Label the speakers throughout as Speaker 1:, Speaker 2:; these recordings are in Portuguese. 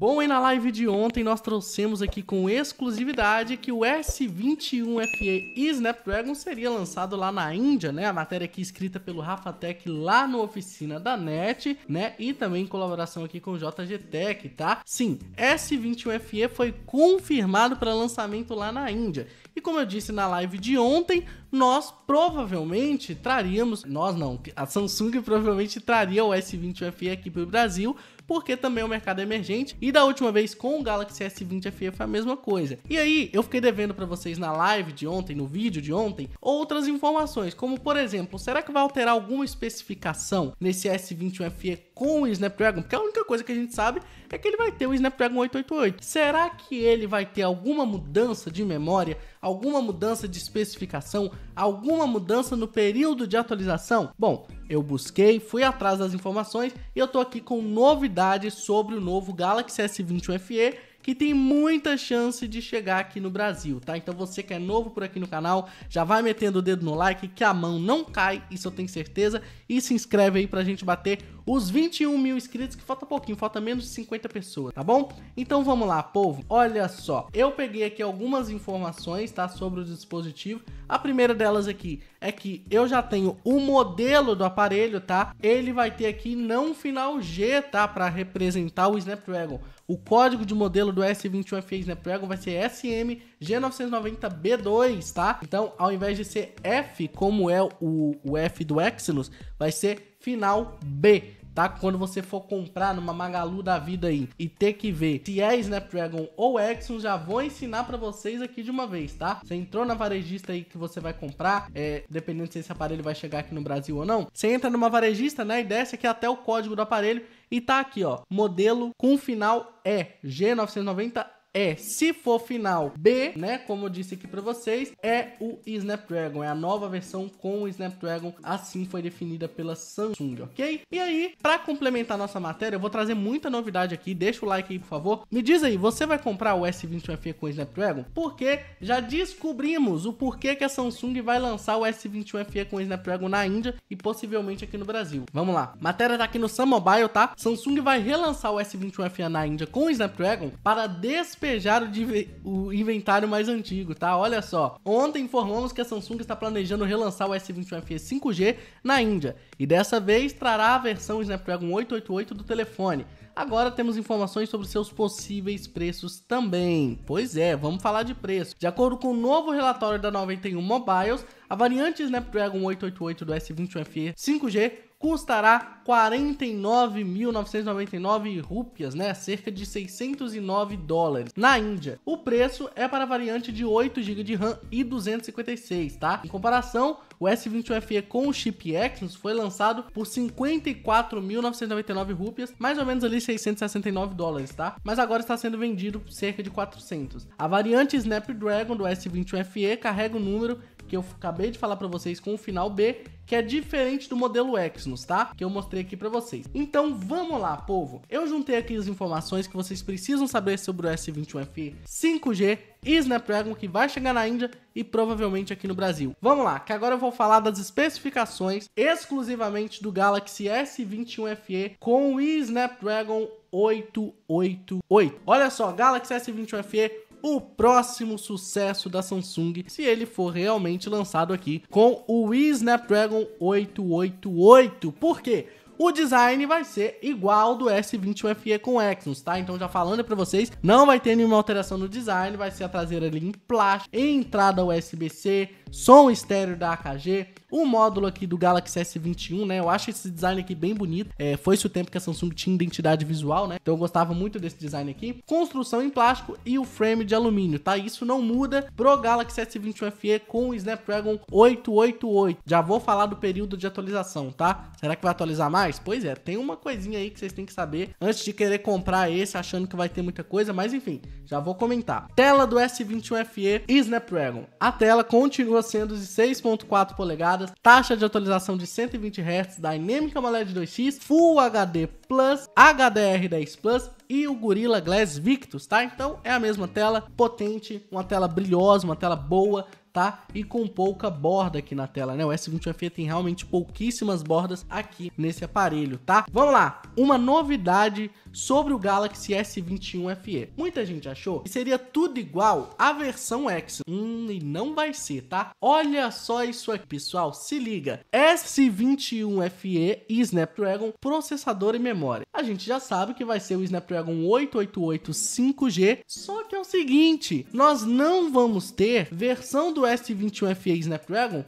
Speaker 1: Bom, e na live de ontem nós trouxemos aqui com exclusividade que o S21FE e Snapdragon seria lançado lá na Índia, né? A matéria aqui escrita pelo Rafa Tech lá no oficina da NET, né? E também em colaboração aqui com o JG Tech, tá? Sim, S21FE foi confirmado para lançamento lá na Índia. E como eu disse na live de ontem, nós provavelmente traríamos, nós não, a Samsung provavelmente traria o S20 FE aqui para o Brasil, porque também o é mercado é emergente. E da última vez com o Galaxy S20 FE foi a mesma coisa. E aí, eu fiquei devendo para vocês na live de ontem, no vídeo de ontem, outras informações, como por exemplo, será que vai alterar alguma especificação nesse S21 FE com o Snapdragon, porque a única coisa que a gente sabe é que ele vai ter o Snapdragon 888. Será que ele vai ter alguma mudança de memória, alguma mudança de especificação, alguma mudança no período de atualização? Bom, eu busquei, fui atrás das informações e eu tô aqui com novidades sobre o novo Galaxy S21 FE que tem muita chance de chegar aqui no Brasil, tá? Então você que é novo por aqui no canal, já vai metendo o dedo no like que a mão não cai, isso eu tenho certeza, e se inscreve aí pra gente bater os 21 mil inscritos, que falta pouquinho, falta menos de 50 pessoas, tá bom? Então vamos lá, povo. Olha só, eu peguei aqui algumas informações, tá? Sobre o dispositivo. A primeira delas aqui é que eu já tenho o modelo do aparelho, tá? Ele vai ter aqui não final G, tá? Para representar o Snapdragon. O código de modelo do s 21 fa Snapdragon vai ser SMG990B2, tá? Então, ao invés de ser F, como é o, o F do Exynos, vai ser final B tá? Quando você for comprar numa Magalu da vida aí e ter que ver se é Snapdragon ou Exynos, já vou ensinar para vocês aqui de uma vez, tá? Você entrou na varejista aí que você vai comprar, é, dependendo se esse aparelho vai chegar aqui no Brasil ou não, você entra numa varejista, né, e desce aqui até o código do aparelho e tá aqui, ó, modelo com final é E, G990 é, se for final B, né, como eu disse aqui para vocês, é o Snapdragon, é a nova versão com o Snapdragon, assim foi definida pela Samsung, ok? E aí, para complementar nossa matéria, eu vou trazer muita novidade aqui, deixa o like aí, por favor. Me diz aí, você vai comprar o S21 FE com o Snapdragon? Porque já descobrimos o porquê que a Samsung vai lançar o S21 FE com o Snapdragon na Índia e possivelmente aqui no Brasil. Vamos lá. Matéria tá aqui no Sun Mobile, tá? Samsung vai relançar o S21 FE na Índia com o Snapdragon para des despejar o, inventário mais antigo, tá? Olha só. Ontem informamos que a Samsung está planejando relançar o S21 FE 5G na Índia e dessa vez trará a versão Snapdragon 888 do telefone. Agora temos informações sobre seus possíveis preços também. Pois é, vamos falar de preço. De acordo com o novo relatório da 91 Mobiles, a variante Snapdragon 888 do S21 FE 5G custará 49.999 rúpias, né? Cerca de 609 dólares na Índia. O preço é para a variante de 8 GB de RAM e 256, tá? Em comparação, o S21 FE com o chip Exynos foi lançado por 54.999 rúpias, mais ou menos ali 669 dólares, tá? Mas agora está sendo vendido por cerca de 400. A variante Snapdragon do S21 FE carrega o número que eu acabei de falar para vocês com o final B, que é diferente do modelo Exynos, tá? Que eu mostrei aqui para vocês. Então vamos lá, povo. Eu juntei aqui as informações que vocês precisam saber sobre o S21FE 5G e Snapdragon que vai chegar na Índia e provavelmente aqui no Brasil. Vamos lá, que agora eu vou falar das especificações exclusivamente do Galaxy S21 FE com o Snapdragon 888. Olha só, Galaxy S21 FE o próximo sucesso da Samsung se ele for realmente lançado aqui com o Snapdragon 888. Por quê? o design vai ser igual do S21 FE com Exynos, tá? Então já falando para vocês, não vai ter nenhuma alteração no design, vai ser a traseira ali em plástico, entrada USB-C, som estéreo da AKG, o módulo aqui do Galaxy S21, né? Eu acho esse design aqui bem bonito. É, foi isso o tempo que a Samsung tinha identidade visual, né? Então eu gostava muito desse design aqui. Construção em plástico e o frame de alumínio, tá? Isso não muda pro Galaxy S21 FE com o Snapdragon 888. Já vou falar do período de atualização, tá? Será que vai atualizar mais? Pois é, tem uma coisinha aí que vocês têm que saber antes de querer comprar esse achando que vai ter muita coisa, mas enfim, já vou comentar. Tela do S21 FE e Snapdragon. A tela continua continua sendo de 6.4 polegadas, taxa de atualização de 120 Hz, Dynamic AMOLED 2X, Full HD Plus, HDR10 Plus e o Gorilla Glass Victus, tá? Então é a mesma tela, potente, uma tela brilhosa, uma tela boa, tá? E com pouca borda aqui na tela, né? O S20 FE tem realmente pouquíssimas bordas aqui nesse aparelho, tá? Vamos lá! Uma novidade sobre o Galaxy S21 FE. Muita gente achou que seria tudo igual à versão X. Hum, e não vai ser, tá? Olha só isso aqui, pessoal. Se liga. S21 FE e Snapdragon, processador e memória. A gente já sabe que vai ser o Snapdragon 888 5G, só que é o seguinte, nós não vamos ter versão do S21 FE Snapdragon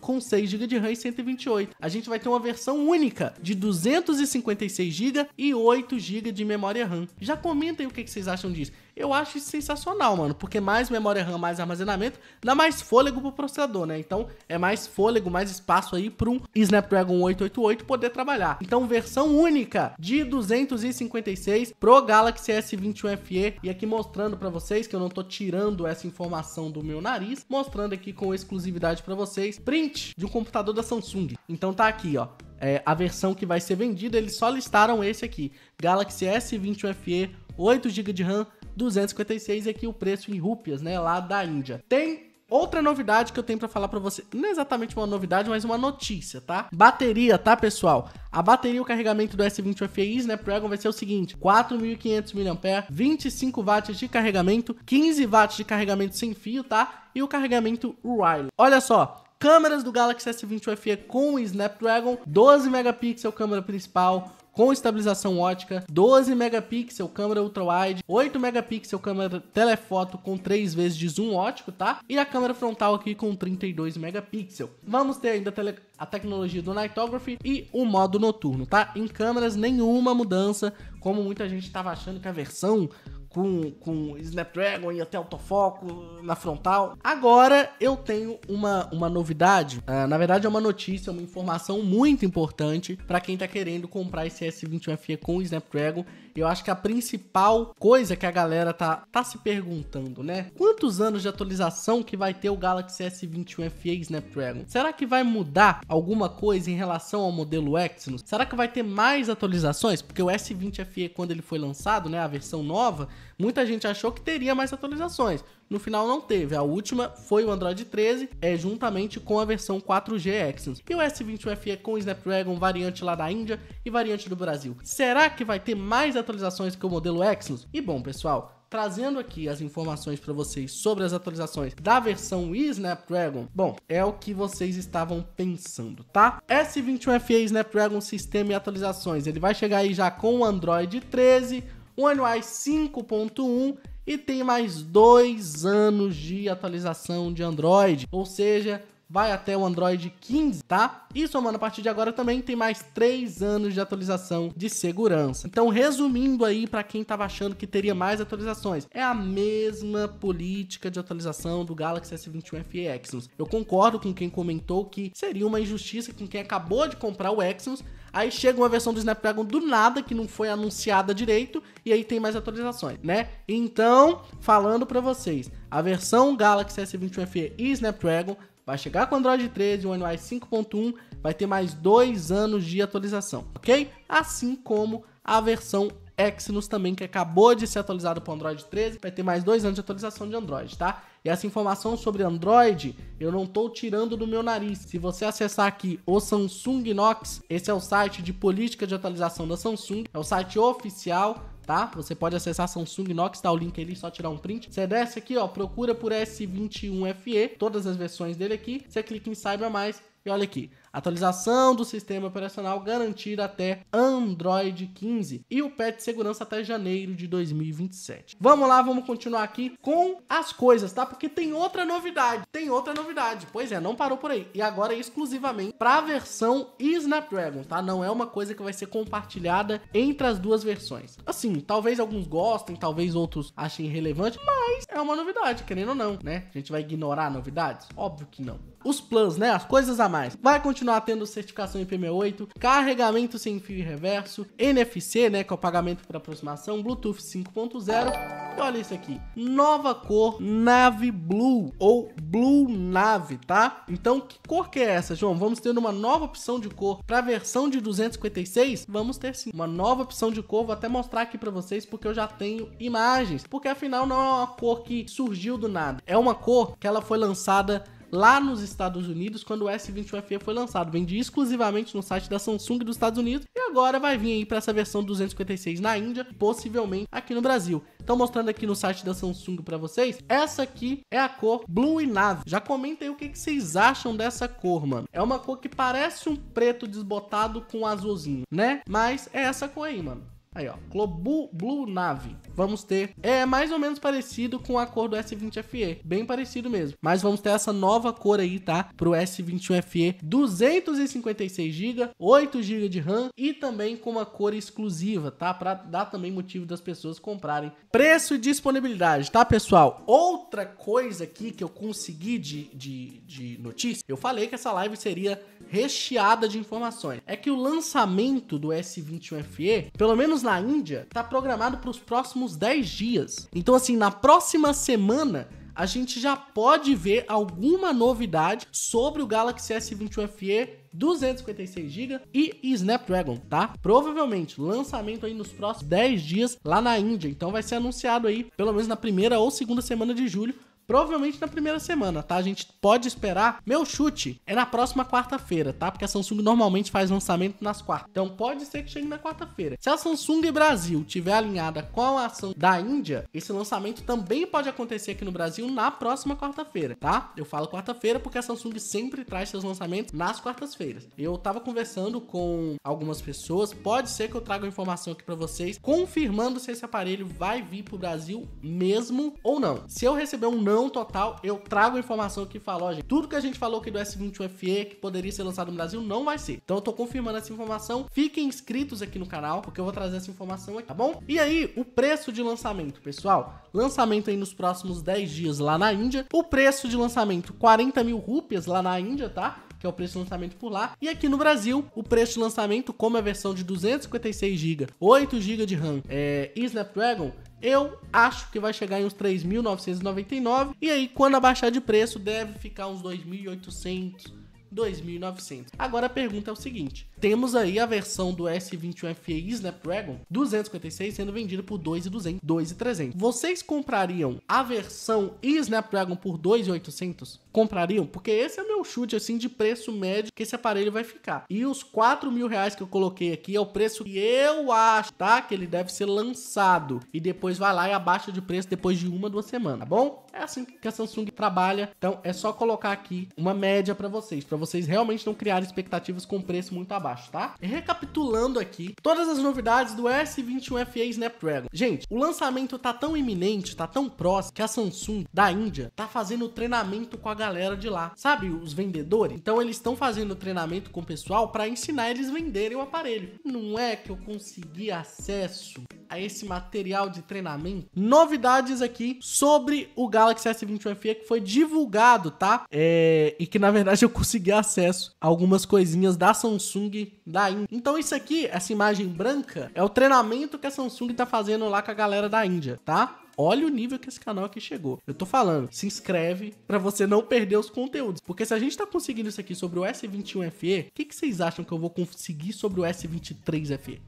Speaker 1: com 6 GB de RAM e 128. A gente vai ter uma versão única de 256 GB e 8 GB de memória RAM. Já comentem o que vocês acham disso. Eu acho isso sensacional, mano, porque mais memória RAM, mais armazenamento, dá mais fôlego pro processador, né? Então é mais fôlego, mais espaço aí para um Snapdragon 888 poder trabalhar. Então versão única de 256 pro Galaxy S21 FE e aqui mostrando para vocês que eu não tô tirando essa informação do meu nariz, mostrando aqui com exclusividade para vocês, print de um computador da Samsung. Então tá aqui, ó, é, a versão que vai ser vendida, eles só listaram esse aqui, Galaxy S21 FE, 8 GB de RAM, 256 aqui é o preço em rúpias, né, lá da Índia. Tem Outra novidade que eu tenho para falar para você, não é exatamente uma novidade, mas uma notícia, tá? Bateria, tá, pessoal? A bateria e o carregamento do S20 FEI Snapdragon né, vai ser o seguinte: 4.500 mAh, 25 watts de carregamento, 15 watts de carregamento sem fio, tá? E o carregamento wireless. Olha só, câmeras do Galaxy S20 FE com o Snapdragon, 12 megapixel é câmera principal, com estabilização ótica, 12 megapixel câmera ultra-wide, 8 megapixel câmera telefoto com 3 vezes de zoom ótico, tá? E a câmera frontal aqui com 32 megapixel. Vamos ter ainda tele a tecnologia do Nightography e o modo noturno, tá? Em câmeras nenhuma mudança, como muita gente estava achando que a versão com, com Snapdragon e até autofoco na frontal. Agora eu tenho uma, uma novidade. Ah, na verdade, é uma notícia, uma informação muito importante para quem está querendo comprar esse S21 FE com Snapdragon eu acho que a principal coisa que a galera tá, tá se perguntando, né? Quantos anos de atualização que vai ter o Galaxy S21 FE Snapdragon? Será que vai mudar alguma coisa em relação ao modelo Exynos? Será que vai ter mais atualizações? Porque o S20 FE, quando ele foi lançado, né, a versão nova, Muita gente achou que teria mais atualizações. No final não teve. A última foi o Android 13, é juntamente com a versão 4G Exynos. E o S21 FE com o Snapdragon, variante lá da Índia e variante do Brasil. Será que vai ter mais atualizações que o modelo Exynos? E bom, pessoal, trazendo aqui as informações para vocês sobre as atualizações da versão Snapdragon, bom, é o que vocês estavam pensando, tá? S21 FE Snapdragon Sistema e atualizações, ele vai chegar aí já com o Android 13, o anuais 5.1 e tem mais dois anos de atualização de Android, ou seja, vai até o Android 15, tá? E somando a partir de agora também tem mais três anos de atualização de segurança. Então, resumindo aí para quem estava achando que teria mais atualizações, é a mesma política de atualização do Galaxy S21 FE Exynos. Eu concordo com quem comentou que seria uma injustiça com quem acabou de comprar o Exynos Aí chega uma versão do Snapdragon do nada, que não foi anunciada direito, e aí tem mais atualizações, né? Então, falando para vocês, a versão Galaxy S21 FE e Snapdragon vai chegar com Android 13, o UI 5.1, vai ter mais dois anos de atualização, ok? Assim como a versão Exynos também, que acabou de ser atualizada para o Android 13, vai ter mais dois anos de atualização de Android, tá? E essa informação sobre Android eu não estou tirando do meu nariz. Se você acessar aqui o Samsung Knox, esse é o site de política de atualização da Samsung, é o site oficial Tá? Você pode acessar Samsung Knox, tá o link ali, só tirar um print. Você desce aqui, ó, procura por S21FE, todas as versões dele aqui. Você clica em Saiba Mais e olha aqui. Atualização do sistema operacional garantida até Android 15 e o patch de segurança até janeiro de 2027. Vamos lá, vamos continuar aqui com as coisas, tá? Porque tem outra novidade, tem outra novidade. Pois é, não parou por aí. E agora é exclusivamente para a versão Snapdragon, tá? Não é uma coisa que vai ser compartilhada entre as duas versões. Assim, talvez alguns gostem, talvez outros achem relevante, mas é uma novidade, querendo ou não, né? A gente vai ignorar novidades? Óbvio que não. Os plans, né? As coisas a mais. Vai continuar continuar tendo certificação IP68, carregamento sem fio reverso, NFC, né, que é o pagamento por aproximação, Bluetooth 5.0 olha isso aqui. Nova cor Nave Blue ou Blue Nave, tá? Então, que cor que é essa, João? Vamos ter uma nova opção de cor para a versão de 256? Vamos ter sim. Uma nova opção de cor, vou até mostrar aqui para vocês porque eu já tenho imagens, porque afinal não é uma cor que surgiu do nada. É uma cor que ela foi lançada lá nos Estados Unidos quando o S21 FE foi lançado. Vendi exclusivamente no site da Samsung dos Estados Unidos e agora vai vir aí para essa versão 256 na Índia, possivelmente aqui no Brasil. estão mostrando aqui no site da Samsung para vocês, essa aqui é a cor Blue Navy. Já comenta aí o que, que vocês acham dessa cor, mano. É uma cor que parece um preto desbotado com um azulzinho, né? Mas é essa cor aí, mano. Aí, ó, Globo Blue Nave. Vamos ter. É mais ou menos parecido com a cor do S20FE. Bem parecido mesmo. Mas vamos ter essa nova cor aí, tá? Pro S21FE. 256GB, 8GB de RAM e também com uma cor exclusiva, tá? Pra dar também motivo das pessoas comprarem. Preço e disponibilidade, tá, pessoal? Outra coisa aqui que eu consegui de, de, de notícia, eu falei que essa live seria recheada de informações. É que o lançamento do S21FE, pelo menos menos na Índia, está programado para os próximos 10 dias. Então, assim, na próxima semana a gente já pode ver alguma novidade sobre o Galaxy S21 FE 256GB e Snapdragon, tá? Provavelmente lançamento aí nos próximos 10 dias lá na Índia. Então vai ser anunciado aí pelo menos na primeira ou segunda semana de julho provavelmente na primeira semana, tá? A gente pode esperar. Meu chute é na próxima quarta-feira, tá? Porque a Samsung normalmente faz lançamento nas quartas. Então pode ser que chegue na quarta-feira. Se a Samsung Brasil tiver alinhada com a ação da Índia, esse lançamento também pode acontecer aqui no Brasil na próxima quarta-feira, tá? Eu falo quarta-feira porque a Samsung sempre traz seus lançamentos nas quartas-feiras. Eu tava conversando com algumas pessoas, pode ser que eu traga informação aqui para vocês confirmando se esse aparelho vai vir pro Brasil mesmo ou não. Se eu receber um não não total, eu trago a informação que falou, gente. Tudo que a gente falou aqui do S21 FE, que poderia ser lançado no Brasil, não vai ser. Então eu tô confirmando essa informação. Fiquem inscritos aqui no canal, porque eu vou trazer essa informação aqui, tá bom? E aí, o preço de lançamento, pessoal. Lançamento aí nos próximos 10 dias lá na Índia. O preço de lançamento, 40 mil rupias lá na Índia, tá? que é o preço de lançamento por lá. E aqui no Brasil, o preço de lançamento, como é a versão de 256GB, 8GB de RAM é, e Snapdragon, eu acho que vai chegar em uns 3.999 e aí quando abaixar de preço deve ficar uns 2.800, 2.900. Agora a pergunta é o seguinte: temos aí a versão do S21 FE Snapdragon 256 sendo vendida por 2.200, 2.300. Vocês comprariam a versão e Snapdragon por 2.800? comprariam? Porque esse é meu chute, assim, de preço médio que esse aparelho vai ficar. E os 4 mil reais que eu coloquei aqui é o preço que eu acho, tá? Que ele deve ser lançado. E depois vai lá e abaixa de preço depois de uma, duas semanas, tá bom? É assim que a Samsung trabalha. Então é só colocar aqui uma média para vocês, para vocês realmente não criarem expectativas com preço muito abaixo, tá? Recapitulando aqui, todas as novidades do S21 FE Snapdragon. Gente, o lançamento tá tão iminente, tá tão próximo, que a Samsung da Índia tá fazendo treinamento com a galera de lá, sabe? Os vendedores. Então eles estão fazendo treinamento com o pessoal para ensinar eles venderem o aparelho. Não é que eu consegui acesso a esse material de treinamento. Novidades aqui sobre o Galaxy S21 FE que foi divulgado, tá? É... e que na verdade eu consegui acesso a algumas coisinhas da Samsung da Índia. Então isso aqui, essa imagem branca, é o treinamento que a Samsung tá fazendo lá com a galera da Índia, tá? olha o nível que esse canal aqui chegou. Eu tô falando, se inscreve para você não perder os conteúdos. Porque se a gente tá conseguindo isso aqui sobre o S21FE, o que, que vocês acham que eu vou conseguir sobre o S23FE?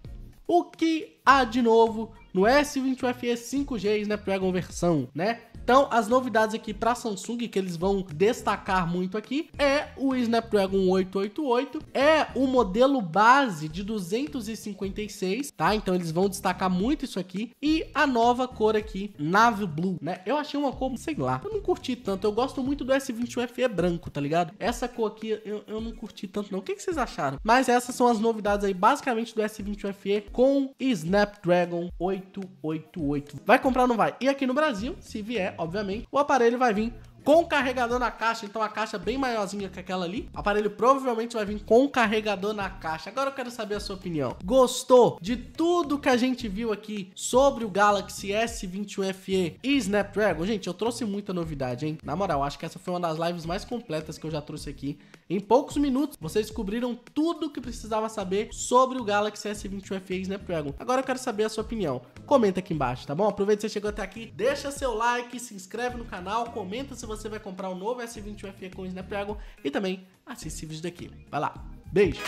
Speaker 1: O que há de novo no S21FE 5G Snapdragon versão, né? Então, as novidades aqui para Samsung que eles vão destacar muito aqui é o Snapdragon 888, é o modelo base de 256, tá? Então eles vão destacar muito isso aqui e a nova cor aqui, Navy Blue, né? Eu achei uma cor, sei lá, eu não curti tanto, eu gosto muito do S21 FE é branco, tá ligado? Essa cor aqui eu, eu não curti tanto não, o que, que vocês acharam? Mas essas são as novidades aí basicamente do S21 FE com Snapdragon 888. Vai comprar ou não vai? E aqui no Brasil, se vier, obviamente, o aparelho vai vir com carregador na caixa, então a caixa é bem maiorzinha que aquela ali. O aparelho provavelmente vai vir com carregador na caixa. Agora eu quero saber a sua opinião. Gostou de tudo que a gente viu aqui sobre o Galaxy S21 FE e Snapdragon? Gente, eu trouxe muita novidade, hein? Na moral, acho que essa foi uma das lives mais completas que eu já trouxe aqui em poucos minutos, vocês descobriram tudo o que precisava saber sobre o Galaxy S21 FE Snapdragon. Né, Agora eu quero saber a sua opinião. Comenta aqui embaixo, tá bom? Aproveita que você chegou até aqui, deixa seu like, se inscreve no canal, comenta se você vai comprar o um novo S21 FE com Snapdragon né, e também assiste esse vídeo daqui. Vai lá, beijo!